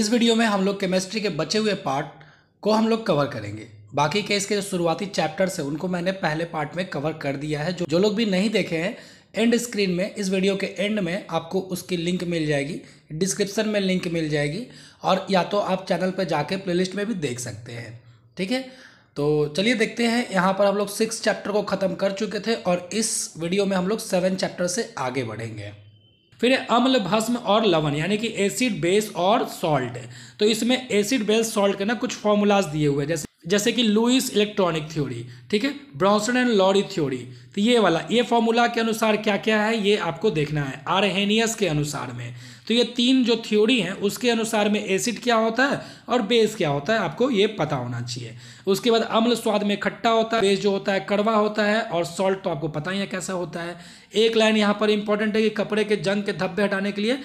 इस वीडियो में हम लोग केमिस्ट्री के बचे हुए पार्ट को हम लोग कवर करेंगे बाकी के इसके जो शुरुआती चैप्टर्स हैं उनको मैंने पहले पार्ट में कवर कर दिया है जो जो लोग भी नहीं देखे हैं एंड स्क्रीन में इस वीडियो के एंड में आपको उसकी लिंक मिल जाएगी डिस्क्रिप्शन में लिंक मिल जाएगी और या तो आप चैनल पर जाके प्ले में भी देख सकते हैं ठीक है तो चलिए देखते हैं यहाँ पर हम लोग सिक्स चैप्टर को ख़त्म कर चुके थे और इस वीडियो में हम लोग सेवन चैप्टर से आगे बढ़ेंगे फिर अम्ल भस्म और लवण यानी कि एसिड बेस और सॉल्ट तो इसमें एसिड बेस सॉल्ट के ना कुछ फॉर्मूलाज दिए हुए हैं जैसे जैसे कि लुइस इलेक्ट्रॉनिक थ्योरी ठीक है ब्रॉन्सन एंड लॉरी थ्योरी तो ये वाला ये फॉर्मूला के अनुसार क्या क्या है ये आपको देखना है आरहेनियस के अनुसार में तो ये तीन जो थ्योरी हैं उसके अनुसार में एसिड क्या होता है और बेस क्या होता है आपको ये पता होना चाहिए उसके बाद अम्ल स्वाद में खट्टा होता है बेस जो होता है कड़वा होता है और सॉल्ट तो आपको पता ही है कैसा होता है एक लाइन यहाँ पर इंपॉर्टेंट है कि कपड़े के जंग के धब्बे हटाने के लिए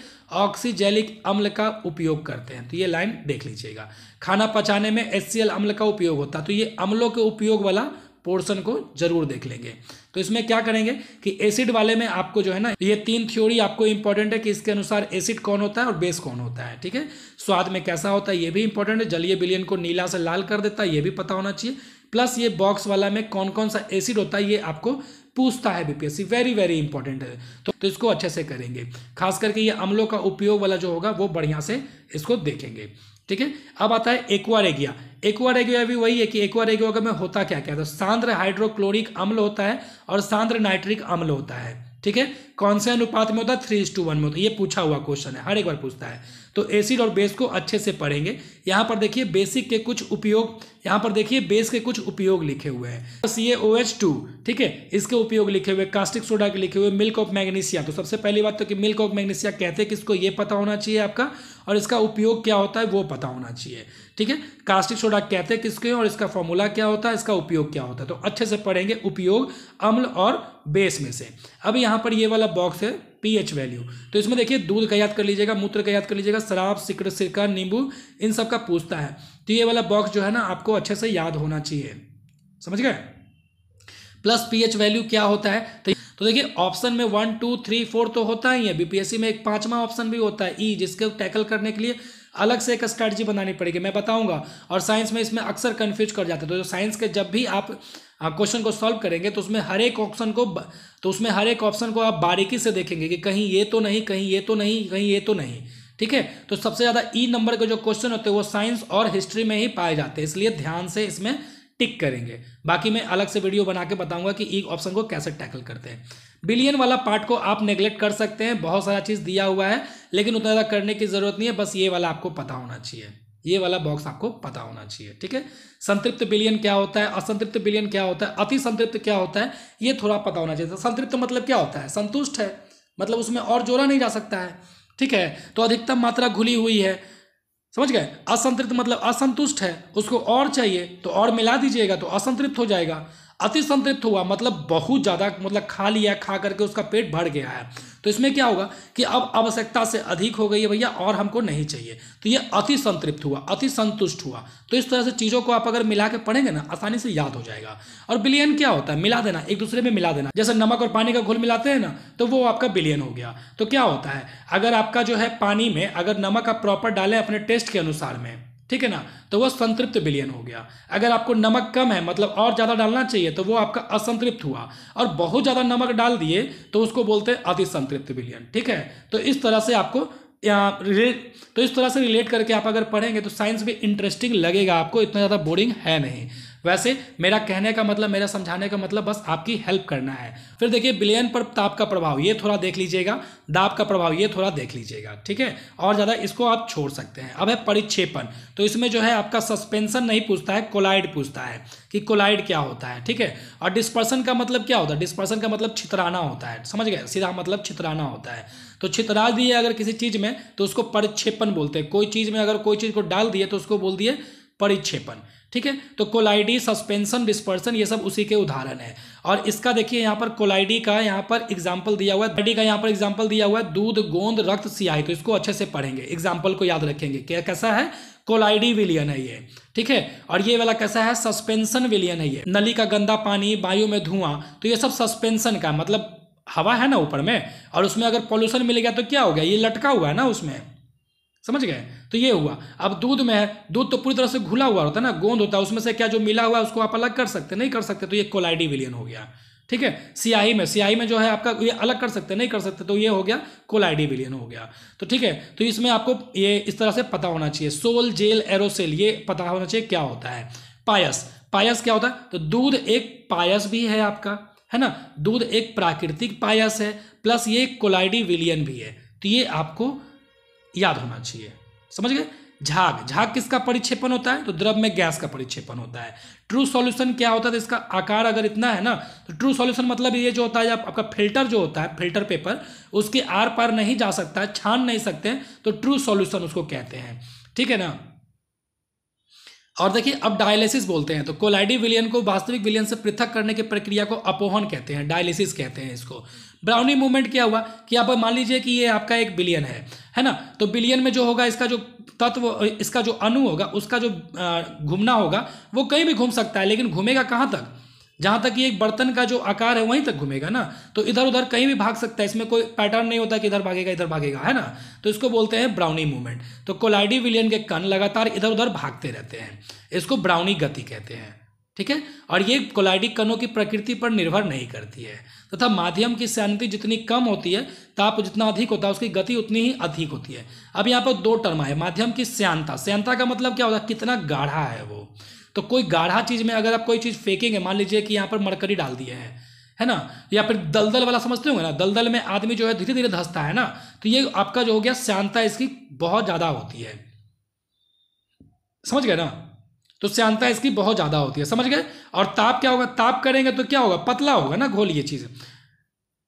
ऑक्सीजेलिक अम्ल का उपयोग करते हैं तो ये लाइन देख लीजिएगा खाना पचाने में एस अम्ल का उपयोग होता है तो ये अम्लों के उपयोग वाला पोर्शन को जरूर देख लेंगे तो इसमें क्या करेंगे कि एसिड वाले में आपको जो है ना ये तीन थ्योरी आपको इंपॉर्टेंट है कि इसके अनुसार एसिड कौन होता है और बेस कौन होता है ठीक है स्वाद में कैसा होता है ये भी इंपॉर्टेंट है जलीय बिलियन को नीला से लाल कर देता है ये भी पता होना चाहिए प्लस ये बॉक्स वाला में कौन कौन सा एसिड होता है ये आपको पूछता है बीपीएससी वेरी वेरी इंपॉर्टेंट है तो, तो इसको अच्छे से करेंगे खास करके ये अम्लों का उपयोग वाला जो होगा वो बढ़िया से इसको देखेंगे ठीक है अब आता है एक्वा रेगिया एक्वा रेगिया भी वही है कि एक्वा एक्वारेगिया में होता क्या क्या तो सांद्र हाइड्रोक्लोरिक अम्ल होता है और सांद्र नाइट्रिक अम्ल होता है ठीक है कौन से अनुपात में होता है थ्री टू वन में होता है ये पूछा हुआ क्वेश्चन है हर एक बार पूछता है तो एसिड और बेस को अच्छे से पढ़ेंगे यहाँ पर देखिए बेसिक के कुछ उपयोग यहाँ पर देखिए बेस के कुछ उपयोग लिखे हुए हैं सी ए ओ एच टू ठीक है इसके उपयोग लिखे हुए कास्टिक सोडा के लिखे हुए मिल्क ऑफ मैग्नीशिया तो सबसे पहली बात तो कि मिल्क ऑफ मैग्नीशिया कहते किसको ये पता होना चाहिए आपका और इसका उपयोग क्या होता है वो पता होना चाहिए ठीक है कास्टिक सोडा कहते किसके और इसका फॉर्मूला क्या होता है इसका उपयोग क्या होता है तो अच्छे से पढ़ेंगे उपयोग अम्ल और बेस में से अब यहाँ पर ये वाला बॉक्स है पीएच वैल्यू तो इसमें देखिए दूध का याद कर लीजिएगा मूत्र का याद कर लीजिएगा शराब सिकड़ सिरका नींबू इन सब का पूछता है तो ये वाला बॉक्स जो है ना आपको अच्छे से याद होना चाहिए समझ गए प्लस पीएच वैल्यू क्या होता है तो तो देखिए ऑप्शन में वन टू थ्री फोर तो होता ही है बीपीएससी में एक पांचवा ऑप्शन भी होता है ई e, टैकल करने के लिए अलग से एक स्ट्रैटी बनानी पड़ेगी मैं बताऊंगा और साइंस में इसमें अक्सर कन्फ्यूज कर जाते हैं तो साइंस के जब भी आप क्वेश्चन को सॉल्व करेंगे तो उसमें हर एक ऑप्शन को तो उसमें हर एक ऑप्शन को आप बारीकी से देखेंगे कि कहीं ये तो नहीं कहीं ये तो नहीं कहीं ये तो नहीं ठीक है तो सबसे ज़्यादा ई e नंबर के जो क्वेश्चन होते हैं वो साइंस और हिस्ट्री में ही पाए जाते हैं इसलिए ध्यान से इसमें टिक करेंगे बाकी मैं अलग से वीडियो बना के बताऊंगा कि ई e ऑप्शन को कैसे टैकल करते हैं बिलियन वाला पार्ट को आप नेग्लेक्ट कर सकते हैं बहुत सारा चीज़ दिया हुआ है लेकिन उतना ज़्यादा करने की ज़रूरत नहीं है बस ये वाला आपको पता होना चाहिए ये वाला बॉक्स आपको पता होना चाहिए ठीक है संतृप्त बिलियन क्या होता है असंतृप्त बिलियन क्या होता है अति संतृप्त क्या होता है ये थोड़ा पता होना चाहिए संतृप्त मतलब क्या होता है संतुष्ट है मतलब उसमें और जोड़ा नहीं जा सकता है ठीक है तो अधिकतम मात्रा घुली हुई है समझ गए असंतृप्त मतलब असंतुष्ट है उसको और चाहिए तो और मिला दीजिएगा तो असंतृप्त हो जाएगा अति संतृप्त हुआ मतलब बहुत ज़्यादा मतलब खा लिया खा करके उसका पेट भर गया है तो इसमें क्या होगा कि अब आवश्यकता से अधिक हो गई है भैया और हमको नहीं चाहिए तो ये अति संतृप्त हुआ अति संतुष्ट हुआ तो इस तरह से चीज़ों को आप अगर मिला के पढ़ेंगे ना आसानी से याद हो जाएगा और बिलियन क्या होता है मिला देना एक दूसरे में मिला देना जैसे नमक और पानी का घोल मिलाते हैं ना तो वो आपका बिलियन हो गया तो क्या होता है अगर आपका जो है पानी में अगर नमक आप प्रॉपर डालें अपने टेस्ट के अनुसार में ठीक है ना तो वह संतृप्त बिलियन हो गया अगर आपको नमक कम है मतलब और ज़्यादा डालना चाहिए तो वो आपका असंतृप्त हुआ और बहुत ज़्यादा नमक डाल दिए तो उसको बोलते हैं अति संतृप्त विलियन ठीक है तो इस तरह से आपको रिलेट तो इस तरह से रिलेट करके आप अगर पढ़ेंगे तो साइंस भी इंटरेस्टिंग लगेगा आपको इतना ज़्यादा बोरिंग है नहीं वैसे मेरा कहने का मतलब मेरा समझाने का मतलब बस आपकी हेल्प करना है फिर देखिए बिलियन पर ताप का प्रभाव ये थोड़ा देख लीजिएगा दाप का प्रभाव ये थोड़ा देख लीजिएगा ठीक है और ज़्यादा इसको आप छोड़ सकते हैं अब है परिच्छेपन तो इसमें जो है आपका सस्पेंसन नहीं पूछता है कोलाइड पूछता है कि कोलाइड क्या होता है ठीक है और डिस्पर्सन का मतलब क्या होता है डिस्पर्सन का मतलब छितराना होता है समझ गए सीधा मतलब छितराना होता है तो छितरा दिए अगर किसी चीज़ में तो उसको परिच्छेपन बोलते हैं कोई चीज़ में अगर कोई चीज़ को डाल दिए तो उसको बोल दिए परिच्छेपन ठीक है तो कोलाइडी सस्पेंशन डिस्पर्सन ये सब उसी के उदाहरण है और इसका देखिए यहाँ पर कोलाइडी का यहाँ पर एग्जाम्पल दिया हुआ है बडी का यहाँ पर एग्जाम्पल दिया हुआ है दूध गोंद रक्त सियाही तो इसको अच्छे से पढ़ेंगे एग्जाम्पल को याद रखेंगे क्या कैसा है कोलाइडी विलियन है ये ठीक है और ये वाला कैसा है सस्पेंशन विलियन है ये नली का गंदा पानी वायु में धुआं तो ये सब सस्पेंशन का मतलब हवा है ना ऊपर में और उसमें अगर पॉल्यूशन मिल गया तो क्या हो गया ये लटका हुआ है ना उसमें समझ गए तो ये हुआ अब दूध में है दूध तो पूरी तरह से घुला हुआ होता है ना गोंद होता है उसमें से क्या जो मिला हुआ है उसको आप अलग कर सकते नहीं कर सकते तो ये कोलाइडी विलियन हो गया ठीक है सियाही में सियाही में जो है आपका ये अलग कर सकते नहीं कर सकते तो ये हो गया कोलाइडी विलियन हो गया तो ठीक है तो इसमें आपको ये इस तरह से पता होना चाहिए सोल जेल एरोसेल ये पता होना चाहिए क्या होता है पायस पायस क्या होता है तो दूध एक पायस भी है आपका है ना दूध एक प्राकृतिक पायस है प्लस ये कोलाइडी विलियन भी है तो ये आपको याद होना चाहिए समझ गए झाग झाग किसका परिक्षेपण होता है तो द्रव में गैस का परिक्षेपण होता है ट्रू सॉल्यूशन क्या होता है तो इसका आकार अगर इतना है ना तो ट्रू सॉल्यूशन मतलब ये जो होता है आप, आपका फिल्टर जो होता है फिल्टर पेपर उसके आर पार नहीं जा सकता छान नहीं सकते तो ट्रू सॉल्यूशन उसको कहते हैं ठीक है ना और देखिए अब डायलिसिस बोलते हैं तो कोलाइडी विलियन को वास्तविक विलियन से पृथक करने की प्रक्रिया को अपोहन कहते हैं डायलिसिस कहते हैं इसको ब्राउनी मूवमेंट क्या हुआ कि आप मान लीजिए कि ये आपका एक बिलियन है है ना तो बिलियन में जो होगा इसका जो तत्व इसका जो अणु होगा उसका जो घूमना होगा वो कहीं भी घूम सकता है लेकिन घूमेगा कहाँ तक जहां तक ये एक बर्तन का जो आकार है वहीं तक घूमेगा ना तो इधर उधर कहीं भी भाग सकता है इसमें कोई पैटर्न नहीं होता कि इधर भागेगा इधर भागेगा है ना तो इसको बोलते हैं ब्राउनी मूवमेंट तो कोलाइडी विलियन के कण लगातार इधर उधर भागते रहते हैं इसको ब्राउनी गति कहते हैं ठीक है और ये कोलाइडी कणों की प्रकृति पर निर्भर नहीं करती है तथा तो माध्यम की सैनिटी जितनी कम होती है ताप जितना अधिक होता है उसकी गति उतनी ही अधिक होती है अब यहाँ पर दो टर्म है माध्यम की श्यांता श्यांता का मतलब क्या होता है कितना गाढ़ा है वो तो कोई गाढ़ा चीज़ में अगर आप कोई चीज़ फेंकेंगे मान लीजिए कि यहाँ पर मरकरी डाल दिया है है ना या फिर दलदल वाला समझते होंगे ना दलदल में आदमी जो है धीरे धीरे धंसता है ना तो ये आपका जो हो गया श्यांता इसकी बहुत ज़्यादा होती है समझ गए ना तो श्यांता इसकी बहुत ज़्यादा होती है समझ गए और ताप क्या होगा ताप करेंगे तो क्या होगा पतला होगा ना घोल ये चीज़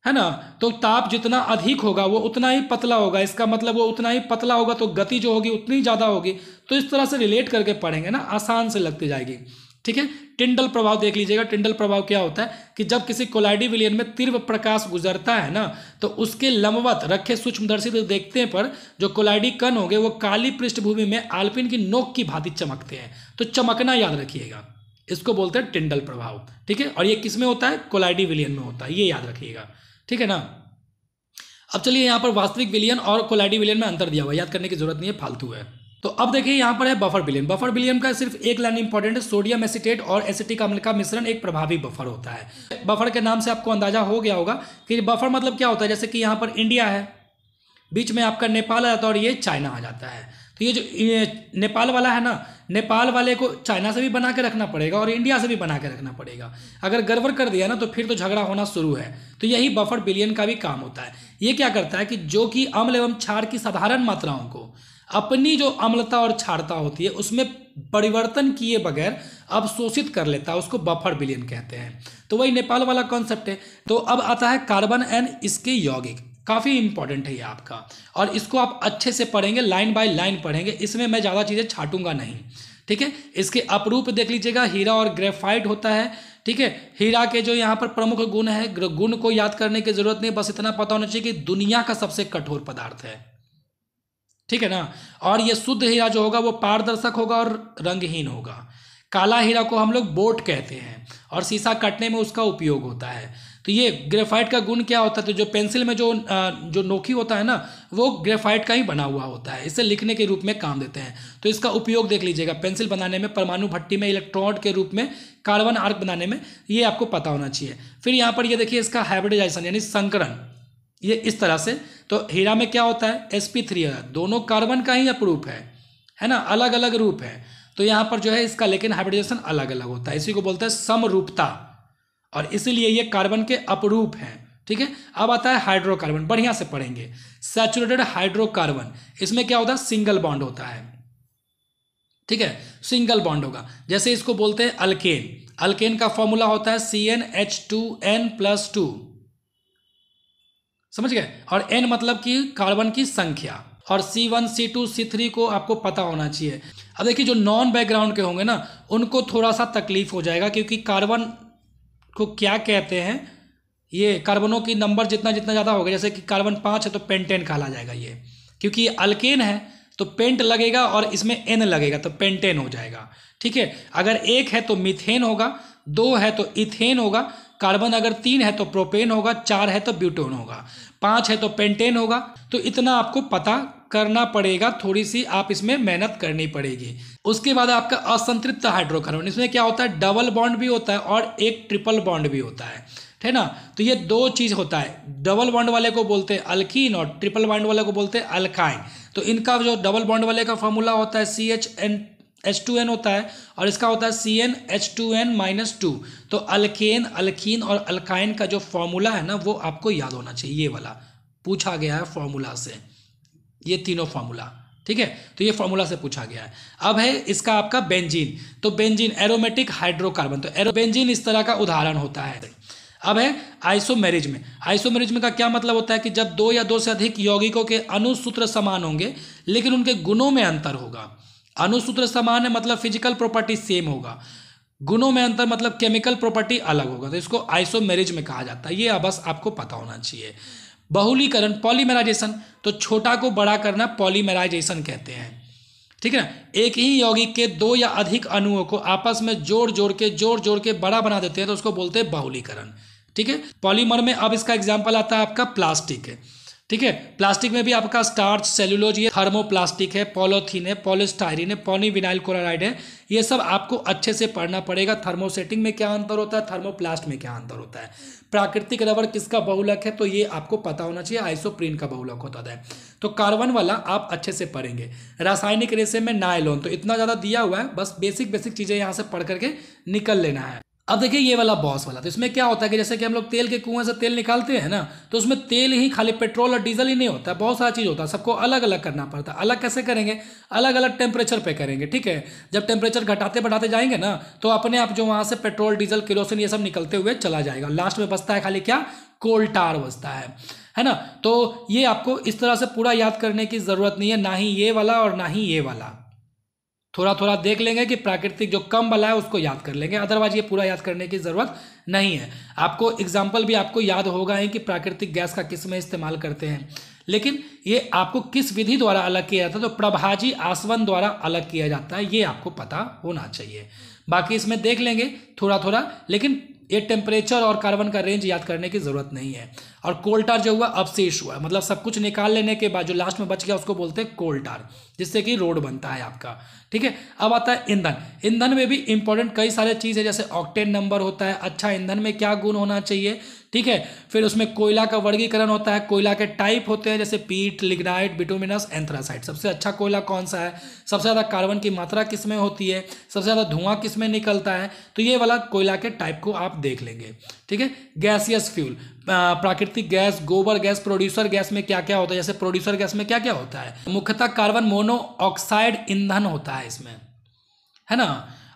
है ना तो ताप जितना अधिक होगा वो उतना ही पतला होगा इसका मतलब वो उतना ही पतला होगा तो गति जो होगी उतनी ज़्यादा होगी तो इस तरह से रिलेट करके पढ़ेंगे ना आसान से लगती जाएगी ठीक है टिंडल प्रभाव देख लीजिएगा टिंडल प्रभाव क्या होता है कि जब किसी कोलाइडी विलियन में तीव्र प्रकाश गुजरता है ना तो उसके लंबवत रखे सूक्ष्मदर्शी देखते पर जो कोलाइडी कण होंगे वो काली पृष्ठभूमि में आल्पिन की नोक की भांति चमकते हैं तो चमकना याद रखिएगा इसको बोलते हैं टिंडल प्रभाव ठीक है और ये किस में होता है कोलाइडी विलियन में होता है ये याद रखिएगा ठीक है ना अब चलिए यहाँ पर वास्तविक विलियन और कोलाइडी विलियन में अंतर दिया हुआ याद करने की जरूरत नहीं है फालतू है तो अब देखिए यहाँ पर है बफर बिलियन बफर बिलियन का सिर्फ एक लाइन इंपॉर्टेंट है सोडियम एसिटेट और एसिटिक अम्ल का मिश्रण एक प्रभावी बफर होता है बफर के नाम से आपको अंदाजा हो गया होगा कि बफर मतलब क्या होता है जैसे कि यहाँ पर इंडिया है बीच में आपका नेपाल आ जाता है और ये चाइना आ जाता है ये जो नेपाल वाला है ना नेपाल वाले को चाइना से भी बना के रखना पड़ेगा और इंडिया से भी बना के रखना पड़ेगा अगर गड़बड़ कर दिया ना तो फिर तो झगड़ा होना शुरू है तो यही बफर बिलियन का भी काम होता है ये क्या करता है कि जो कि अम्ल एवं क्षार की साधारण मात्राओं को अपनी जो अम्लता और क्षारता होती है उसमें परिवर्तन किए बगैर अब शोषित कर लेता है उसको बफर बिलियन कहते हैं तो वही नेपाल वाला कॉन्सेप्ट है तो अब आता है कार्बन एंड इसके यौगिक काफ़ी इंपॉर्टेंट है ये आपका और इसको आप अच्छे से पढ़ेंगे लाइन बाय लाइन पढ़ेंगे इसमें मैं ज़्यादा चीज़ें छाटूंगा नहीं ठीक है इसके अपरूप देख लीजिएगा हीरा और ग्रेफाइट होता है ठीक है हीरा के जो यहाँ पर प्रमुख गुण है गुण को याद करने की जरूरत नहीं बस इतना पता होना चाहिए कि दुनिया का सबसे कठोर पदार्थ है ठीक है ना और ये शुद्ध हीरा जो होगा वो पारदर्शक होगा और रंगहीन होगा काला हीरा को हम लोग बोट कहते हैं और शीशा कटने में उसका उपयोग होता है तो ये ग्रेफाइट का गुण क्या होता है तो जो पेंसिल में जो जो नोखी होता है ना वो ग्रेफाइट का ही बना हुआ होता है इसे लिखने के रूप में काम देते हैं तो इसका उपयोग देख लीजिएगा पेंसिल बनाने में परमाणु भट्टी में इलेक्ट्रॉन के रूप में कार्बन आर्क बनाने में ये आपको पता होना चाहिए फिर यहाँ पर ये देखिए इसका हाइब्रिडाइजेशन यानी संकरण ये इस तरह से तो हीरा में क्या होता है एस पी थ्री दोनों कार्बन का ही अपरूप है है ना अलग अलग रूप है तो यहाँ पर जो है इसका लेकिन हाइब्रिडेशन अलग अलग होता है इसी को बोलते हैं समरूपता और इसीलिए ये कार्बन के अपरूप हैं ठीक है अब आता है हाइड्रोकार्बन बढ़िया से पढ़ेंगे सेचुरेटेड हाइड्रोकार्बन इसमें क्या होता है सिंगल बॉन्ड होता है ठीक है सिंगल बॉन्ड होगा जैसे इसको बोलते हैं अल्केन अल्केन का फॉर्मूला होता है C N H two N plus two समझ गए और एन मतलब कि कार्बन की संख्या और C one C two C three को आपको पता होना चाहिए अब देखिए जो नॉन बैकग्राउंड के होंगे ना उनको थोड़ा सा तकलीफ हो जाएगा क्योंकि कार्बन को क्या कहते हैं ये कार्बनों की नंबर जितना जितना ज़्यादा होगा जैसे कि कार्बन पाँच है तो पेंटेन कहला जाएगा ये क्योंकि अल्केन है तो पेंट लगेगा और इसमें एन लगेगा तो पेंटेन हो जाएगा ठीक है अगर एक है तो मिथेन होगा दो है तो इथेन होगा कार्बन अगर तीन है तो प्रोपेन होगा चार है तो ब्यूटोन होगा पाँच है तो पेंटेन होगा तो इतना आपको पता करना पड़ेगा थोड़ी सी आप इसमें मेहनत करनी पड़ेगी उसके बाद आपका असंतृप्त हाइड्रोकार्बन इसमें क्या होता है डबल बॉन्ड भी होता है और एक ट्रिपल बॉन्ड भी होता है है ना तो ये दो चीज़ होता है डबल बॉन्ड वाले को बोलते हैं अल्किन और ट्रिपल बॉन्ड वाले को बोलते हैं अल्काइन तो इनका जो डबल बॉन्ड वाले का फॉर्मूला होता है C H N H two N होता है और इसका होता है C N H two N minus two तो अल्केन अल्किन और अल्काइन का जो फॉर्मूला है ना वो आपको याद होना चाहिए ये वाला पूछा गया है फॉर्मूला से ये तीनों फार्मूला ठीक है तो ये फॉर्मूला से पूछा गया है अब है इसका आपका बेंजीन तो बेंजीन एरोमेटिक हाइड्रोकार्बन तो एरोबेंजीन इस तरह का उदाहरण होता है अब है आइसोमेरिज में आइसोमेरिज में का क्या मतलब होता है कि जब दो या दो से अधिक यौगिकों के अनुसूत्र समान होंगे लेकिन उनके गुणों में अंतर होगा अनुसूत्र समान है मतलब फिजिकल प्रॉपर्टी सेम होगा गुणों में अंतर मतलब केमिकल प्रॉपर्टी अलग होगा तो इसको आइसोमेरिज में कहा जाता है ये बस आपको पता होना चाहिए बहुलीकरण पॉलीमेराइजेशन तो छोटा को बड़ा करना पॉलीमेराइजेशन कहते हैं ठीक है ना एक ही यौगिक के दो या अधिक अणुओं को आपस में जोड़ जोड़ के जोड़ जोड़ के बड़ा बना देते हैं तो उसको बोलते हैं बहुलीकरण ठीक है पॉलीमर में अब इसका एग्जाम्पल आता है आपका प्लास्टिक है ठीक है प्लास्टिक में भी आपका स्टार्च सेलुलोज ये थर्मोप्लास्टिक है पॉलोथीन है पॉलिस्टायरिन है विनाइल क्लोराइड है ये सब आपको अच्छे से पढ़ना पड़ेगा थर्मोसेटिंग में क्या अंतर होता है थर्मोप्लास्ट में क्या अंतर होता है प्राकृतिक रबर किसका बहुलक है तो ये आपको पता होना चाहिए आइसोप्रीन का बहुलक होता है तो कार्बन वाला आप अच्छे से पढ़ेंगे रासायनिक रेसे में नायलोन तो इतना ज़्यादा दिया हुआ है बस बेसिक बेसिक चीज़ें यहाँ से पढ़ करके निकल लेना है अब देखिए ये वाला बॉस वाला तो इसमें क्या होता है कि जैसे कि हम लोग तेल के कुएं से तेल निकालते हैं ना तो उसमें तेल ही खाली पेट्रोल और डीजल ही नहीं होता बहुत सारा चीज़ होता है सबको अलग अलग करना पड़ता है अलग कैसे करेंगे अलग अलग टेम्परेचर पे करेंगे ठीक है जब टेम्परेचर घटाते बढ़ाते जाएंगे ना तो अपने आप जो वहाँ से पेट्रोल डीजल किरोसिन ये सब निकलते हुए चला जाएगा लास्ट में बसता है खाली क्या कोल टार है है ना तो ये आपको इस तरह से पूरा याद करने की ज़रूरत नहीं है ना ही ये वाला और ना ही ये वाला थोड़ा थोड़ा देख लेंगे कि प्राकृतिक जो कम वाला है उसको याद कर लेंगे अदरवाइज ये पूरा याद करने की ज़रूरत नहीं है आपको एग्जाम्पल भी आपको याद होगा कि प्राकृतिक गैस का किस में इस्तेमाल करते हैं लेकिन ये आपको किस विधि द्वारा अलग किया जाता है तो प्रभाजी आसवन द्वारा अलग किया जाता है ये आपको पता होना चाहिए बाकी इसमें देख लेंगे थोड़ा थोड़ा लेकिन ये टेम्परेचर और कार्बन का रेंज याद करने की ज़रूरत नहीं है और कोल्टार जो हुआ अवशेष हुआ मतलब सब कुछ निकाल लेने के बाद जो लास्ट में बच गया उसको बोलते हैं कोल्टार जिससे कि रोड बनता है आपका ठीक है अब आता है ईंधन ईंधन में भी इंपॉर्टेंट कई सारे चीज़ है जैसे ऑक्टेन नंबर होता है अच्छा ईंधन में क्या गुण होना चाहिए ठीक है फिर उसमें कोयला का वर्गीकरण होता है कोयला के टाइप होते हैं जैसे पीट लिग्नाइट बिटोमिनस एंथ्रासाइट सबसे अच्छा कोयला कौन सा है सबसे ज़्यादा कार्बन की मात्रा किस में होती है सबसे ज़्यादा धुआं किस में निकलता है तो ये वाला कोयला के टाइप को आप देख लेंगे ठीक है गैसियस फ्यूल प्राकृतिक गैस गोबर गैस प्रोड्यूसर गैस में क्या क्या होता है जैसे प्रोड्यूसर गैस में क्या क्या होता है मुख्यतः कार्बन मोनोऑक्साइड ईंधन होता है इसमें है ना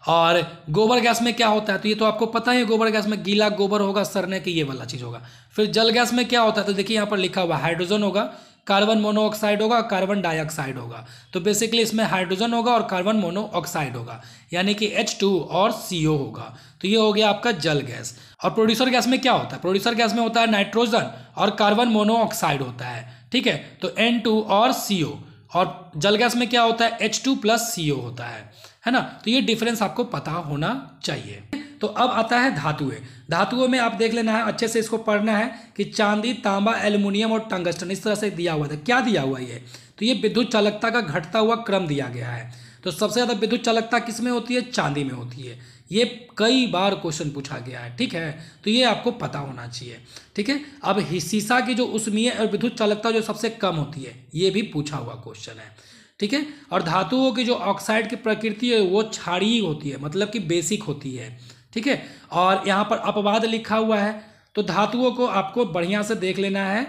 और गोबर गैस में क्या होता है तो ये तो आपको पता ही है गोबर गैस में गीला गोबर होगा सरने की ये वाला चीज़ होगा फिर जल गैस में क्या होता है तो देखिए यहाँ पर लिखा हुआ हाइड्रोजन होगा कार्बन मोनोऑक्साइड होगा कार्बन डाइऑक्साइड होगा तो बेसिकली इसमें हाइड्रोजन होगा और कार्बन मोनोऑक्साइड होगा यानी कि एच टू और सी ओ होगा तो ये हो गया आपका जल गैस और प्रोड्यूसर गैस में क्या होता है प्रोड्यूसर गैस में होता है नाइट्रोजन और कार्बन मोनोऑक्साइड होता है ठीक है तो एन टू और सी ओ और जल गैस में क्या होता है H two plus C O होता है है ना तो ये डिफरेंस आपको पता होना चाहिए तो अब आता है धातुएं धातुओं में आप देख लेना है अच्छे से इसको पढ़ना है कि चांदी तांबा एल्यूमिनियम और टंगस्टन इस तरह से दिया हुआ था क्या दिया हुआ ये तो ये विद्युत चालकता का घटता हुआ क्रम दिया गया है तो सबसे ज़्यादा विद्युत चालकता किस में होती है चांदी में होती है ये कई बार क्वेश्चन पूछा गया है ठीक है तो ये आपको पता होना चाहिए ठीक है अब शीशा की जो उष्मीय और विद्युत चालकता जो सबसे कम होती है ये भी पूछा हुआ क्वेश्चन है ठीक है और धातुओं की जो ऑक्साइड की प्रकृति है वो क्षारीय होती है मतलब कि बेसिक होती है ठीक है और यहाँ पर अपवाद लिखा हुआ है तो धातुओं को आपको बढ़िया से देख लेना है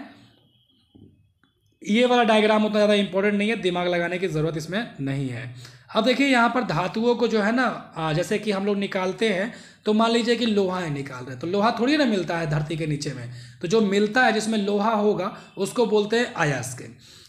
ये वाला डायग्राम उतना ज़्यादा इंपॉर्टेंट नहीं है दिमाग लगाने की ज़रूरत इसमें नहीं है अब देखिए यहाँ पर धातुओं को जो है ना जैसे कि हम लोग निकालते हैं तो मान लीजिए कि लोहा है निकाल रहे हैं तो लोहा थोड़ी ना मिलता है धरती के नीचे में तो जो मिलता है जिसमें लोहा होगा उसको बोलते हैं अयस्क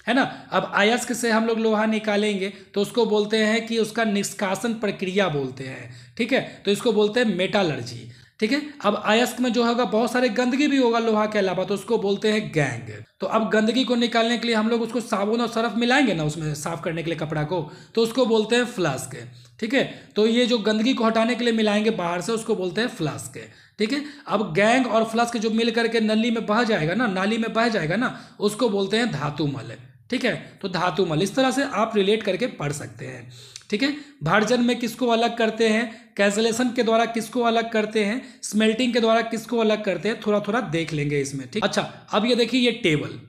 है ना अब अयस्क से हम लोग लोहा निकालेंगे तो उसको बोलते हैं कि उसका निष्कासन प्रक्रिया बोलते हैं ठीक है तो इसको बोलते हैं मेटालर्जी ठीक है अब अयस्क में जो होगा बहुत सारे गंदगी भी होगा लोहा के अलावा तो उसको बोलते हैं गैंग तो अब गंदगी को निकालने के लिए हम लोग उसको साबुन और सर्फ मिलाएंगे ना उसमें साफ करने के लिए कपड़ा को तो उसको बोलते हैं फ्लास्क ठीक है तो ये जो गंदगी को हटाने के लिए मिलाएंगे बाहर से उसको बोलते हैं फ्लास्क ठीक है अब गैंग और फ्लास्क जो मिल करके नली में बह जाएगा ना नाली में बह जाएगा ना उसको बोलते हैं धातु मल ठीक है तो धातु मल इस तरह से आप रिलेट करके पढ़ सकते हैं ठीक है भर्जन में किसको अलग करते हैं कैंसलेशन के द्वारा किसको अलग करते हैं स्मेल्टिंग के द्वारा किसको अलग करते हैं थोड़ा थोड़ा देख लेंगे इसमें ठीक अच्छा अब ये देखिए ये टेबल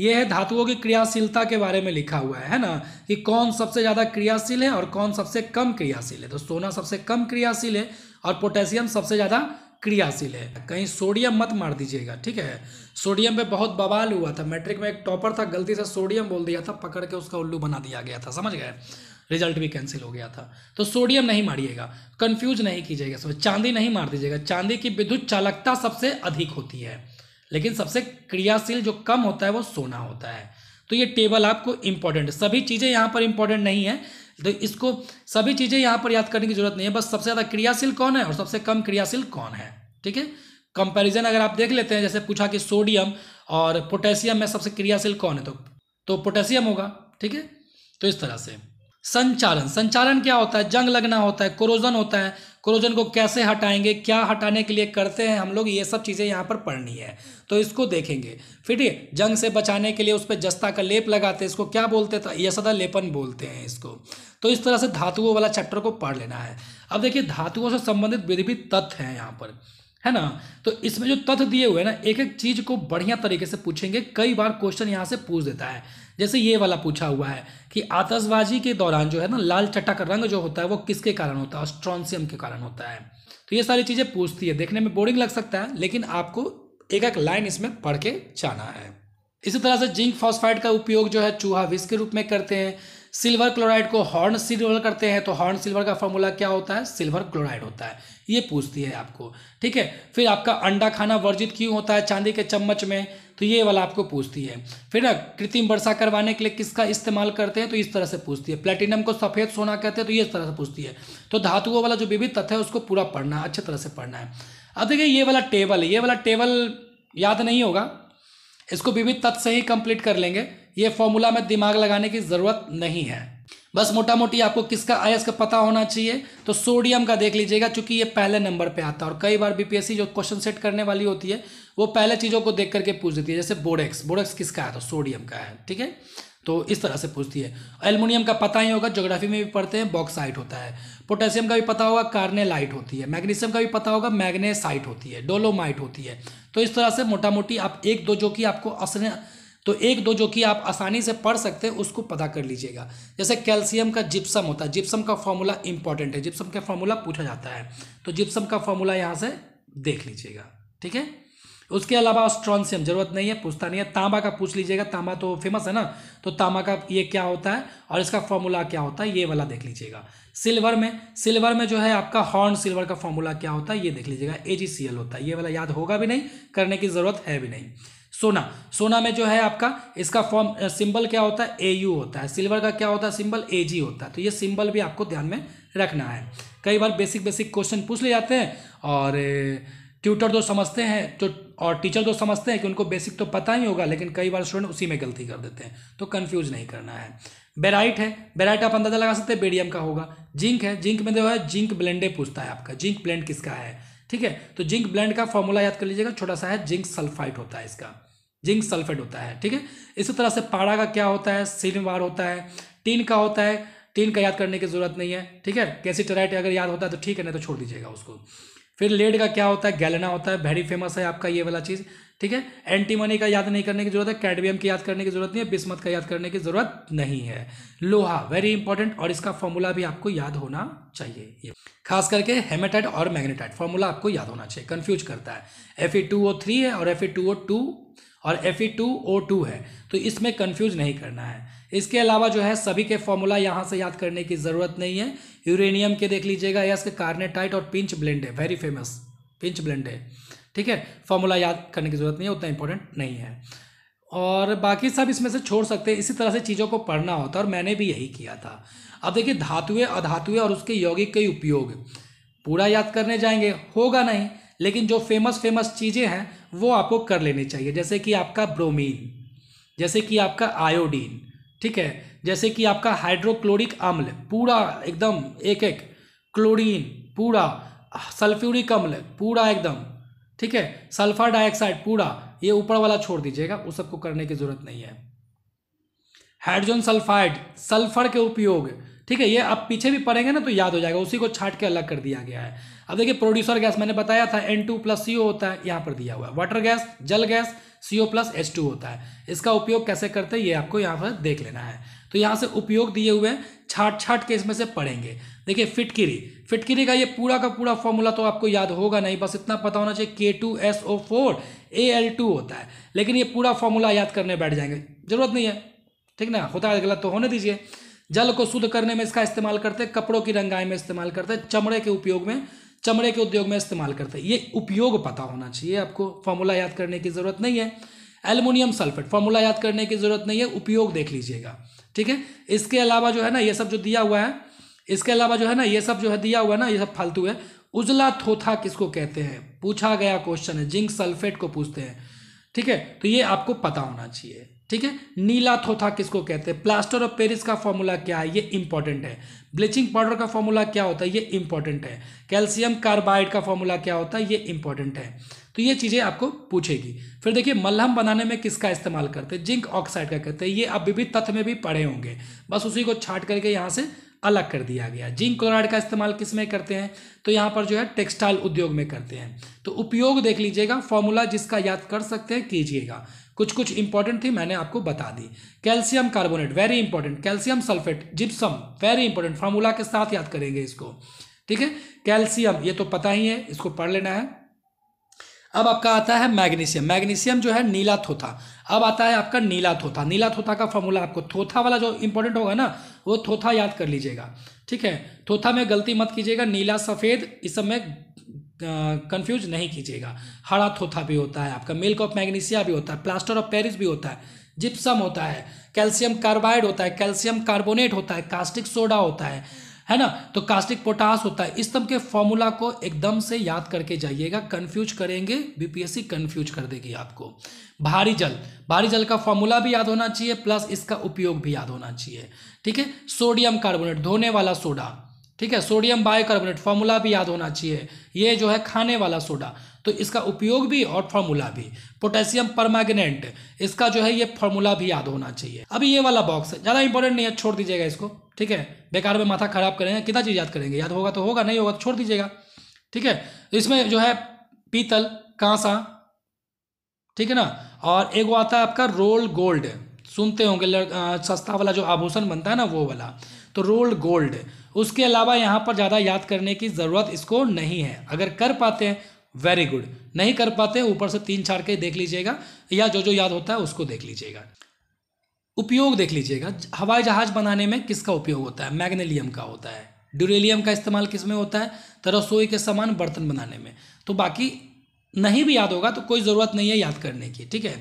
ये है धातुओं की क्रियाशीलता के बारे में लिखा हुआ है है ना कि कौन सबसे ज़्यादा क्रियाशील है और कौन सबसे कम क्रियाशील है तो सोना सबसे कम क्रियाशील है और पोटेशियम सबसे ज़्यादा क्रियाशील है कहीं सोडियम मत मार दीजिएगा ठीक है सोडियम पे बहुत बवाल हुआ था मैट्रिक में एक टॉपर था गलती से सोडियम बोल दिया था पकड़ के उसका उल्लू बना दिया गया था समझ गए रिजल्ट भी कैंसिल हो गया था तो सोडियम नहीं मारिएगा कंफ्यूज नहीं कीजिएगा समझ चांदी नहीं मार दीजिएगा चांदी की विद्युत चालकता सबसे अधिक होती है लेकिन सबसे क्रियाशील जो कम होता है वो सोना होता है तो ये टेबल आपको इंपॉर्टेंट सभी चीज़ें यहाँ पर इंपॉर्टेंट नहीं है तो इसको सभी चीज़ें यहां पर याद करने की जरूरत नहीं है बस सबसे ज़्यादा क्रियाशील कौन है और सबसे कम क्रियाशील कौन है ठीक है कंपैरिजन अगर आप देख लेते हैं जैसे पूछा कि सोडियम और पोटेशियम में सबसे क्रियाशील कौन है तो तो पोटेशियम होगा ठीक है तो इस तरह से संचालन संचालन क्या होता है जंग लगना होता है क्रोजन होता है क्रोजन को कैसे हटाएंगे क्या हटाने के लिए करते हैं हम लोग ये सब चीज़ें यहाँ पर पढ़नी है तो इसको देखेंगे फिर ठीक जंग से बचाने के लिए उस पर जस्ता का लेप लगाते हैं इसको क्या बोलते हैं सदा लेपन बोलते हैं इसको तो इस तरह से धातुओं वाला चैप्टर को पढ़ लेना है अब देखिए धातुओं से संबंधित विधिवी तथ्य हैं यहाँ पर है ना तो इसमें जो तथ्य दिए हुए हैं ना एक एक चीज को बढ़िया तरीके से पूछेंगे कई बार क्वेश्चन यहाँ से पूछ देता है जैसे ये वाला पूछा हुआ है कि आतशबाजी के दौरान जो है ना लाल चटक रंग जो होता है वो किसके कारण होता है स्ट्रॉन्सियम के कारण होता है तो ये सारी चीज़ें पूछती है देखने में बोरिंग लग सकता है लेकिन आपको एक एक लाइन इसमें पढ़ के जाना है इसी तरह से जिंक फॉस्फाइड का उपयोग जो है चूहा विष के रूप में करते हैं सिल्वर क्लोराइड को हॉर्न सिल्वर करते हैं तो हॉर्न सिल्वर का फॉर्मूला क्या होता है सिल्वर क्लोराइड होता है ये पूछती है आपको ठीक है फिर आपका अंडा खाना वर्जित क्यों होता है चांदी के चम्मच में तो ये वाला आपको पूछती है फिर ना कृत्रिम वर्षा करवाने के लिए किसका इस्तेमाल करते हैं तो इस तरह से पूछती है प्लेटिनम को सफ़ेद सोना कहते हैं तो ये इस तरह से पूछती है तो धातुओं वाला जो विविध तथ्य है उसको पूरा पढ़ना है अच्छे तरह से पढ़ना है अब देखिए ये वाला टेबल ये वाला टेबल याद नहीं होगा इसको विविध तथ्य से ही कंप्लीट कर लेंगे ये फॉर्मूला में दिमाग लगाने की ज़रूरत नहीं है बस मोटा मोटी आपको किसका आयस का पता होना चाहिए तो सोडियम का देख लीजिएगा क्योंकि ये पहले नंबर पे आता है और कई बार बीपीएससी जो क्वेश्चन सेट करने वाली होती है वो पहले चीज़ों को देख करके पूछ देती है जैसे बोरेक्स बोरेक्स किसका है तो सोडियम का है ठीक है तो इस तरह से पूछती है एल्युमिनियम का पता ही होगा ज्योग्राफी में भी पढ़ते हैं बॉक्साइट होता है पोटेशियम का भी पता होगा कार्नेलाइट होती है मैग्नीशियम का भी पता होगा मैग्नेसाइट होती है डोलोमाइट होती है तो इस तरह से मोटा मोटी आप एक दो जो कि आपको असने तो एक दो जो कि आप आसानी से पढ़ सकते हैं उसको पता कर लीजिएगा जैसे कैल्शियम का जिप्सम होता है जिप्सम का फॉर्मूला इंपॉर्टेंट है जिप्सम का फॉर्मूला पूछा जाता है तो जिप्सम का फॉर्मूला यहाँ से देख लीजिएगा ठीक है उसके अलावा स्ट्रॉन्सियम जरूरत नहीं है पूछता नहीं है तांबा का पूछ लीजिएगा तांबा तो फेमस है ना तो तांबा का ये क्या होता है और इसका फॉर्मूला क्या होता है ये वाला देख लीजिएगा सिल्वर में सिल्वर में जो है आपका हॉर्न सिल्वर का फॉर्मूला क्या होता है ये देख लीजिएगा ए होता है ये वाला याद होगा भी नहीं करने की ज़रूरत है भी नहीं सोना सोना में जो है आपका इसका फॉर्म सिंबल क्या होता है ए यू होता है सिल्वर का क्या होता है सिंबल ए जी होता है तो ये सिंबल भी आपको ध्यान में रखना है कई बार बेसिक बेसिक क्वेश्चन पूछ ले जाते हैं और ट्यूटर तो समझते हैं तो और टीचर तो समझते हैं कि उनको बेसिक तो पता ही होगा लेकिन कई बार स्टूडेंट उसी में गलती कर देते हैं तो कन्फ्यूज नहीं करना है बेराइट है बेराइट आप अंदाजा लगा सकते हैं बेडियम का होगा जिंक है जिंक में जो है जिंक ब्लेंडे पूछता है आपका जिंक ब्लेंड किसका है ठीक है तो जिंक ब्लेंड का फॉर्मूला याद कर लीजिएगा छोटा सा है जिंक सल्फाइट होता है इसका जिंक सल्फेट होता है ठीक है इसी तरह से पारा का क्या होता है सिलवार होता है टीन का होता है टीन का याद करने की ज़रूरत नहीं है ठीक है टराइट अगर याद होता है तो ठीक है नहीं तो छोड़ दीजिएगा उसको फिर लेड का क्या होता है गैलना होता है वेरी फेमस है आपका ये वाला चीज़ ठीक है एंटीमनी का याद नहीं करने की जरूरत है कैडमियम की याद करने की जरूरत नहीं है बिस्मत का याद करने की जरूरत नहीं है लोहा वेरी इंपॉर्टेंट और इसका फॉर्मूला भी आपको याद होना चाहिए ये खास करके हेमेटाइट और मैग्नेटाइट फॉर्मूला आपको याद होना चाहिए कन्फ्यूज करता है एफ है और एफ और Fe2O2 है तो इसमें कंफ्यूज नहीं करना है इसके अलावा जो है सभी के फॉर्मूला यहाँ से याद करने की ज़रूरत नहीं है यूरेनियम के देख लीजिएगा यस के कार्नेटाइट और पिंच ब्लेंड है वेरी फेमस पिंच ब्लेंड है ठीक है फॉर्मूला याद करने की ज़रूरत नहीं है उतना इंपॉर्टेंट नहीं है और बाकी सब इसमें से छोड़ सकते हैं इसी तरह से चीज़ों को पढ़ना होता है और मैंने भी यही किया था अब देखिए धातुएं अधातुएं और उसके यौगिक के उपयोग पूरा याद करने जाएंगे होगा नहीं लेकिन जो फेमस फेमस चीज़ें हैं वो आपको कर लेनी चाहिए जैसे कि आपका ब्रोमीन जैसे कि आपका आयोडीन ठीक है जैसे कि आपका हाइड्रोक्लोरिक अम्ल पूरा एकदम एक एक क्लोरीन पूरा सल्फ्यूरिक अम्ल पूरा एकदम ठीक है सल्फर डाइऑक्साइड पूरा ये ऊपर वाला छोड़ दीजिएगा उस सबको करने की ज़रूरत नहीं है हाइड्रोजन सल्फाइड सल्फर के उपयोग ठीक है ये आप पीछे भी पढ़ेंगे ना तो याद हो जाएगा उसी को छाट के अलग कर दिया गया है अब देखिए प्रोड्यूसर गैस मैंने बताया था N two plus C O होता है यहाँ पर दिया हुआ है वाटर गैस जल gas C O plus H two होता है इसका उपयोग कैसे करते हैं ये आपको यहाँ पर देख लेना है तो यहाँ से उपयोग दिए हुए छाट छाट के इसमें से पढ़ेंगे देखिए फिटकिरी फिटकिरी का ये पूरा का पूरा फॉर्मूला तो आपको याद होगा नहीं बस इतना पता होना चाहिए K two S O four A L two होता है लेकिन ये पूरा फॉर्मूला याद करने बैठ जाएंगे जरूरत नहीं है ठीक ना होता है गलत तो होने दीजिए जल को शुद्ध करने में इसका इस्तेमाल करते हैं कपड़ों की रंगाई में इस्तेमाल करते हैं चमड़े के उपयोग में चमड़े के उद्योग में इस्तेमाल करते हैं ये उपयोग पता होना चाहिए आपको फॉर्मूला याद करने की ज़रूरत नहीं है एल्युमिनियम सल्फेट फॉर्मूला याद करने की ज़रूरत नहीं है उपयोग देख लीजिएगा ठीक है इसके अलावा जो है ना ये सब जो दिया हुआ है इसके अलावा जो है ना ये सब जो है दिया हुआ है ना ये सब फालतू है उजला थोथा किसको कहते हैं पूछा गया क्वेश्चन है जिंक सल्फेट को पूछते हैं ठीक है तो ये आपको पता होना चाहिए ठीक है नीला थोथा किसको कहते हैं प्लास्टर ऑफ पेरिस का फॉर्मूला क्या है ये इंपॉर्टेंट है ब्लीचिंग पाउडर का फॉर्मूला क्या होता है ये इंपॉर्टेंट है कैल्शियम कार्बाइड का फॉर्मूला क्या होता है ये इंपॉर्टेंट है तो ये चीज़ें आपको पूछेगी फिर देखिए मलहम बनाने में किसका इस्तेमाल करते हैं जिंक ऑक्साइड का करते हैं ये आप विभिन्न तथ्य में भी पढ़े होंगे बस उसी को छाट करके यहाँ से अलग कर दिया गया जिंक क्लोराइड का इस्तेमाल किस में करते हैं तो यहाँ पर जो है टेक्सटाइल उद्योग में करते हैं तो उपयोग देख लीजिएगा फॉर्मूला जिसका याद कर सकते हैं कीजिएगा कुछ कुछ इंपॉर्टेंट थी मैंने आपको बता दी calcium carbonate very important calcium sulphate gypsum very important formula के साथ याद करेंगे इसको ठीक है कैल्शियम ये तो पता ही है इसको पढ़ लेना है अब आपका आता है मैग्नीशियम मैग्नीशियम जो है नीला थोथा अब आता है आपका नीला थोथा नीला थोथा का फॉर्मूला आपको थोथा वाला जो इंपॉर्टेंट होगा ना वो थोथा याद कर लीजिएगा ठीक है थोथा में गलती मत कीजिएगा नीला सफ़ेद इस सब में कन्फ्यूज नहीं कीजिएगा हरा थोथा भी होता है आपका मिल्क ऑफ मैग्नीशिया भी होता है प्लास्टर ऑफ पेरिस भी होता है जिप्सम होता है कैल्शियम कार्बाइड होता है कैल्शियम कार्बोनेट होता है कास्टिक सोडा होता है है ना तो कास्टिक पोटास होता है इस तब के फॉर्मूला को एकदम से याद करके जाइएगा कन्फ्यूज करेंगे बीपीएससी कन्फ्यूज कर देगी आपको भारी जल भारी जल का फॉर्मूला भी याद होना चाहिए प्लस इसका उपयोग भी याद होना चाहिए ठीक है सोडियम कार्बोनेट धोने वाला सोडा ठीक है सोडियम बायोकार्बोनेट फॉर्मूला भी याद होना चाहिए ये जो है खाने वाला सोडा तो इसका उपयोग भी और फॉर्मूला भी पोटेशियम परमागनेट इसका जो है ये फॉर्मूला भी याद होना चाहिए अभी ये वाला बॉक्स ज़्यादा इंपॉर्टेंट नहीं है छोड़ दीजिएगा इसको ठीक है बेकार में माथा खराब करेंगे कितना चीज़ याद करेंगे याद होगा तो होगा नहीं होगा तो छोड़ दीजिएगा ठीक है इसमें जो है पीतल कांसा ठीक है ना और एक वो आता है आपका रोल गोल्ड सुनते होंगे सस्ता वाला जो आभूषण बनता है ना वो वाला तो रोल गोल्ड उसके अलावा यहाँ पर ज़्यादा याद करने की ज़रूरत इसको नहीं है अगर कर पाते हैं वेरी गुड नहीं कर पाते ऊपर से तीन चार के देख लीजिएगा या जो जो याद होता है उसको देख लीजिएगा उपयोग देख लीजिएगा हवाई जहाज बनाने में किसका उपयोग होता है मैग्नेलियम का होता है ड्यूरेलियम का इस्तेमाल किस में होता है तो रसोई के समान बर्तन बनाने में तो बाकी नहीं भी याद होगा तो कोई ज़रूरत नहीं है याद करने की ठीक है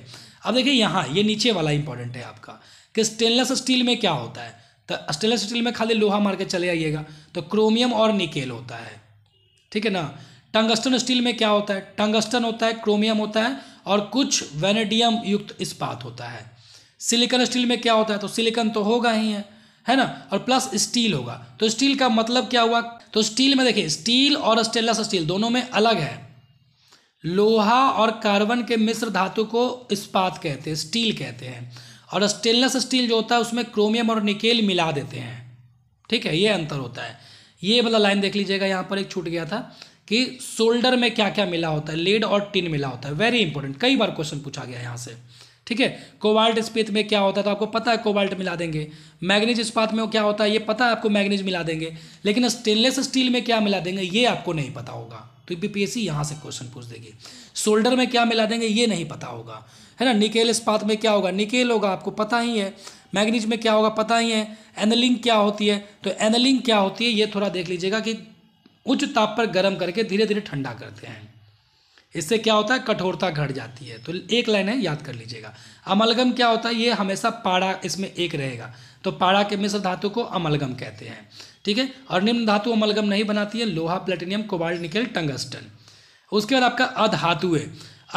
अब देखिए यहाँ ये नीचे वाला इंपॉर्टेंट है आपका कि स्टेनलेस स्टील में क्या होता है तो स्टेनलेस स्टील में खाली लोहा मार के चले आइएगा तो क्रोमियम और निकेल होता है ठीक है ना टंगस्टन स्टील में क्या होता है टंगस्टन होता है क्रोमियम होता है और कुछ वेनेडियम युक्त इस्पात होता है सिलिकन स्टील में क्या होता है तो सिलिकन तो होगा ही है है ना और प्लस स्टील होगा तो स्टील का मतलब क्या हुआ तो स्टील में देखिए स्टील और स्टेनलेस स्टील दोनों में अलग है लोहा और कार्बन के मिश्र धातु को इस्पात कहते हैं स्टील कहते हैं और स्टेनलेस स्टील जो होता है उसमें क्रोमियम और निकेल मिला देते हैं ठीक है ये अंतर होता है ये वाला लाइन देख लीजिएगा यहाँ पर एक छूट गया था कि सोल्डर में क्या क्या मिला होता है लेड और टिन मिला होता है वेरी इंपॉर्टेंट कई बार क्वेश्चन पूछा गया यहाँ से ठीक है कोबाल्ट इस्पात में क्या होता है तो आपको पता है कोबाल्ट मिला देंगे मैग्नीज इस्पात में क्या होता है ये पता है आपको मैग्नीज मिला देंगे लेकिन स्टेनलेस स्टील में क्या मिला देंगे ये आपको नहीं पता होगा तो पी एस सी यहाँ से क्वेश्चन पूछ देगी सोल्डर में क्या मिला देंगे ये नहीं पता होगा है ना निकेल इस्पात में क्या होगा निकेल होगा आपको पता ही है मैग्नीज में क्या होगा पता ही है एनलिंग क्या होती है तो एनलिंग क्या होती है ये थोड़ा देख लीजिएगा कि उच्च ताप पर गर्म करके धीरे धीरे ठंडा करते हैं इससे क्या होता है कठोरता घट जाती है तो एक लाइन है याद कर लीजिएगा अमलगम क्या होता है ये हमेशा पाड़ा इसमें एक रहेगा तो पाड़ा के मिश्र धातु को अमलगम कहते हैं ठीक है और निम्न धातु अमलगम नहीं बनाती है लोहा प्लेटिनियम कोबाल्ट निकल टंगस्टन उसके बाद आपका अधातु है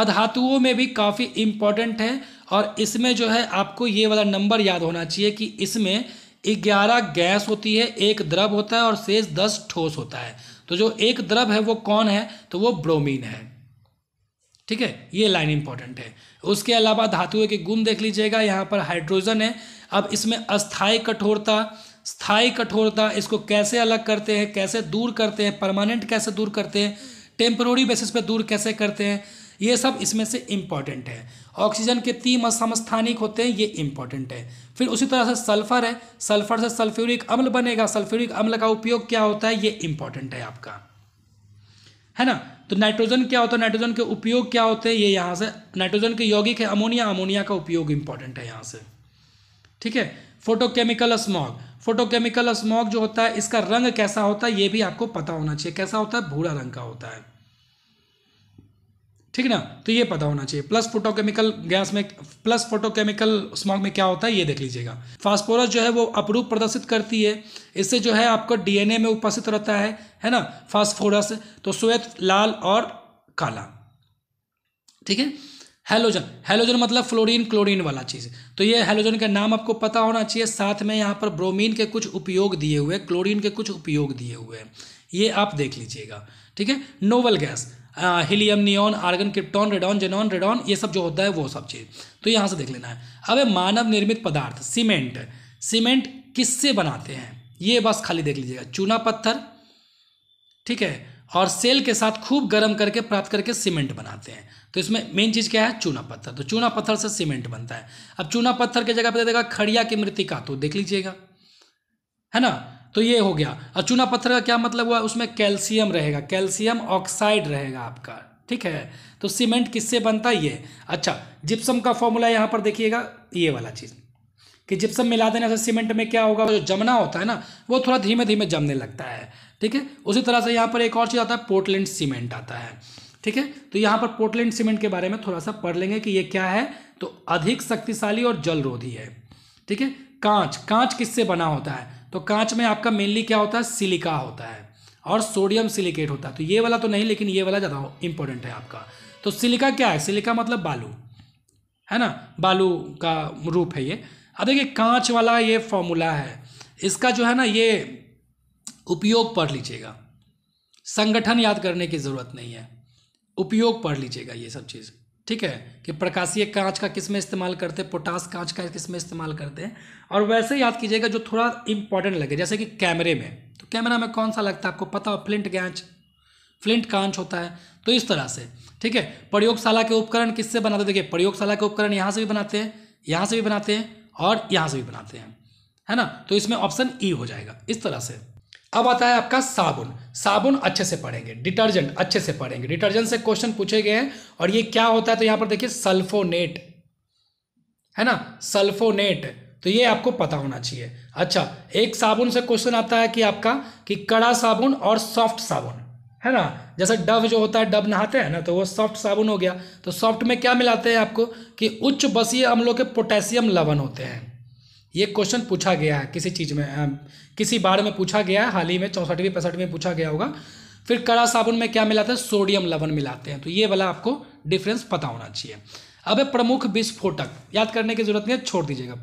अधातुओं में भी काफ़ी इम्पॉर्टेंट है और इसमें जो है आपको ये वाला नंबर याद होना चाहिए कि इसमें ग्यारह गैस होती है एक द्रव होता है और शेष दस ठोस होता है तो जो एक द्रव है वो कौन है तो वो ब्रोमीन है ठीक है ये लाइन इंपॉर्टेंट है उसके अलावा धातुओं के गुण देख लीजिएगा यहाँ पर हाइड्रोजन है अब इसमें अस्थाई कठोरता स्थायी कठोरता इसको कैसे अलग करते हैं कैसे दूर करते हैं परमानेंट कैसे दूर करते हैं टेम्प्रोरी बेसिस पे दूर कैसे करते हैं ये सब इसमें से इम्पॉर्टेंट है ऑक्सीजन के तीन समस्थानिक होते हैं ये इंपॉर्टेंट है फिर उसी तरह से सल्फर है सल्फर से सल्फ्यूरिक अम्ल बनेगा सल्फ्यूरिक अम्ल का उपयोग क्या होता है ये इंपॉर्टेंट है आपका है ना तो नाइट्रोजन क्या होता है नाइट्रोजन के उपयोग क्या होते हैं ये यहाँ से नाइट्रोजन के यौगिक है अमोनिया अमोनिया का उपयोग इंपॉर्टेंट है यहाँ से ठीक है फोटोकेमिकल स्मॉग फोटोकेमिकल स्मॉग जो होता है इसका रंग कैसा होता है ये भी आपको पता होना चाहिए कैसा होता है भूरा रंग का होता है ठीक है ना तो ये पता होना चाहिए प्लस फोटोकेमिकल गैस में प्लस फोटोकेमिकल स्मॉग में क्या होता है ये देख लीजिएगा फास्फोरस जो है वो अपरूप प्रदर्शित करती है इससे जो है आपका डीएनए में उपस्थित रहता है है ना फास्फोरस तो श्वेत लाल और काला ठीक है हेलोजन हेलोजन मतलब फ्लोरीन क्लोरीन वाला चीज़ तो ये हेलोजन का नाम आपको पता होना चाहिए साथ में यहाँ पर ब्रोमीन के कुछ उपयोग दिए हुए क्लोरीन के कुछ उपयोग दिए हुए हैं ये आप देख लीजिएगा ठीक है noble gas helium neon argon krypton radon xenon radon ये सब जो होता है वो सब चीज़ तो यहाँ से देख लेना है अब मानव निर्मित पदार्थ सीमेंट सीमेंट किससे बनाते हैं ये बस खाली देख लीजिएगा चूना पत्थर ठीक है और सेल के साथ खूब गर्म करके प्राप्त करके सीमेंट बनाते हैं तो इसमें मेन चीज़ क्या है चूना पत्थर तो चूना पत्थर से सीमेंट बनता है अब चूना पत्थर की जगह पर देखा खड़िया की मृतिका तो देख लीजिएगा है ना तो ये हो गया और चूना पत्थर का क्या मतलब हुआ उसमें कैल्शियम रहेगा कैल्शियम ऑक्साइड रहेगा आपका ठीक है तो सीमेंट किससे बनता है ये अच्छा जिप्सम का फॉर्मूला यहाँ पर देखिएगा ये वाला चीज़ कि जिप्सम मिला देने से सीमेंट में क्या होगा जो जमना होता है ना वो थोड़ा धीमे धीमे जमने लगता है ठीक है उसी तरह से यहाँ पर एक और चीज़ आता है पोर्टलैंड सीमेंट आता है ठीक है तो यहाँ पर पोर्टलैंड सीमेंट के बारे में थोड़ा सा पढ़ लेंगे कि ये क्या है तो अधिक शक्तिशाली और जलरोधी है ठीक है कांच कांच किससे बना होता है तो कांच में आपका मेनली क्या होता है सिलिका होता है और सोडियम सिलिकेट होता है तो ये वाला तो नहीं लेकिन ये वाला ज़्यादा इंपॉर्टेंट है आपका तो सिलिका क्या है सिलिका मतलब बालू है ना बालू का रूप है ये अब देखिए कांच वाला ये फॉर्मूला है इसका जो है ना ये उपयोग पढ़ लीजिएगा संगठन याद करने की ज़रूरत नहीं है उपयोग पढ़ लीजिएगा ये सब चीज़ ठीक है कि प्रकाशीय कांच का किस में इस्तेमाल करते हैं पोटास कांच का किस में इस्तेमाल करते हैं और वैसे ही याद कीजिएगा जो थोड़ा इंपॉर्टेंट लगे जैसे कि कैमरे में तो कैमरा में कौन सा लगता है आपको पता हो फ्लिंट गैंच फ्लिंट कांच होता है तो इस तरह से ठीक है प्रयोगशाला के उपकरण किससे बनाते हैं देखिए प्रयोगशाला के उपकरण यहाँ से भी बनाते हैं यहाँ से भी बनाते हैं और यहाँ से भी बनाते हैं है ना तो इसमें ऑप्शन ई e हो जाएगा इस तरह से अब आता है आपका साबुन साबुन अच्छे से पढ़ेंगे डिटर्जेंट अच्छे से पढ़ेंगे डिटर्जेंट से क्वेश्चन पूछे गए हैं और ये क्या होता है तो यहां पर देखिए सल्फोनेट है ना सल्फोनेट तो ये आपको पता होना चाहिए अच्छा एक साबुन से क्वेश्चन आता है कि आपका कि कड़ा साबुन और सॉफ्ट साबुन है ना जैसे डब जो होता है डब नहाते हैं ना तो वो सॉफ्ट साबुन हो गया तो सॉफ्ट में क्या मिलाते हैं आपको कि उच्च बसीय अम्लों के पोटेशियम लवण होते हैं ये क्वेश्चन पूछा गया है किसी चीज़ में किसी बार में पूछा गया है हाल ही में चौंसठवीं पैंसठवीं में पूछा गया होगा फिर कड़ा साबुन में क्या मिलाते हैं सोडियम लवन मिलाते हैं तो ये वाला आपको डिफरेंस पता होना चाहिए अब प्रमुख विस्फोटक याद करने की जरूरत नहीं है छोड़ दीजिएगा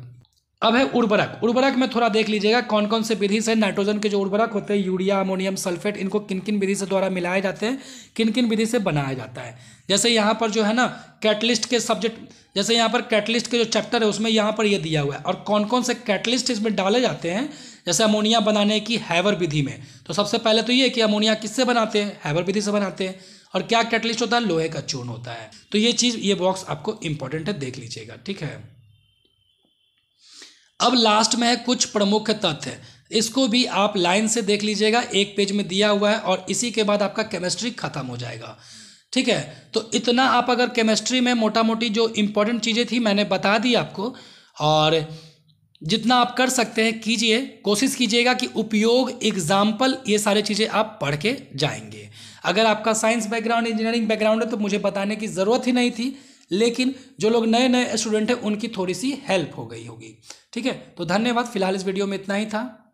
अब है उर्वरक उर्वरक में थोड़ा देख लीजिएगा कौन कौन से विधि से नाइट्रोजन के जो उर्वरक होते हैं यूरिया अमोनियम सल्फेट इनको किन किन विधि से द्वारा मिलाए जाते हैं किन किन विधि से बनाया जाता है जैसे यहाँ पर जो है ना कैटलिस्ट के सब्जेक्ट जैसे यहाँ पर कैटलिस्ट के जो चैप्टर है उसमें यहाँ पर यह दिया हुआ है और कौन कौन से कैटलिस्ट इसमें डाले जाते हैं जैसे अमोनिया बनाने की हैवर विधि में तो सबसे पहले तो ये कि अमोनिया किससे बनाते हैं हैवर विधि से बनाते हैं और क्या कैटलिस्ट होता है लोहे का चूर्ण होता है तो ये चीज़ ये बॉक्स आपको इंपॉर्टेंट है देख लीजिएगा ठीक है अब लास्ट में है कुछ प्रमुख तथ्य इसको भी आप लाइन से देख लीजिएगा एक पेज में दिया हुआ है और इसी के बाद आपका केमिस्ट्री खत्म हो जाएगा ठीक है तो इतना आप अगर केमिस्ट्री में मोटा मोटी जो इम्पोर्टेंट चीज़ें थी मैंने बता दी आपको और जितना आप कर सकते हैं कीजिए कोशिश कीजिएगा कि उपयोग एग्जाम्पल ये सारी चीज़ें आप पढ़ के जाएंगे अगर आपका साइंस बैकग्राउंड इंजीनियरिंग बैकग्राउंड है तो मुझे बताने की ज़रूरत ही नहीं थी लेकिन जो लोग नए नए स्टूडेंट हैं उनकी थोड़ी सी हेल्प हो गई होगी ठीक है तो धन्यवाद फिलहाल इस वीडियो में इतना ही था